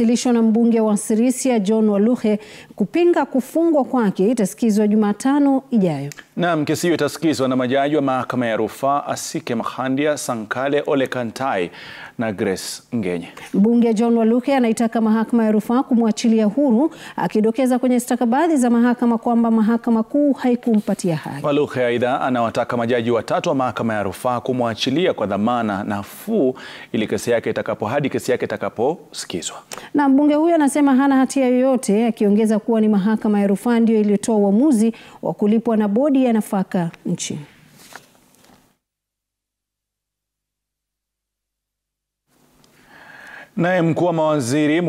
iliyowasilishwa na mbunge wa Sirisia John Waluhe kupinga kufungwa kwake itasikizwa Jumatano ijayo. Naam, kesi hiyo itasikizwa na majaji wa mahakama ya rufaa Asike Makhandya, Sankale Ole Kantai na Grace Ngenye. Mbunge John Waluhe anaitaka mahakama ya rufaa kumwachilia huru, akidokeza kwenye stakabadhi za mahakama kwamba mahakama kuu haikumpatia haki. Waluhe aidha anawataka majaji watatu wa mahakama ya rufaa kumwachilia kwa dhamana nafuu ili kesi yake itakapo hadi kesi yake itakaposikizwa. Na mbunge huyo anasema hana hatia yoyote, akiongeza kuwa ni mahakama ya rufaa ndiyo iliyotoa uamuzi wa kulipwa na bodi ya nafaka nchini. Naye mkuu wa mawaziri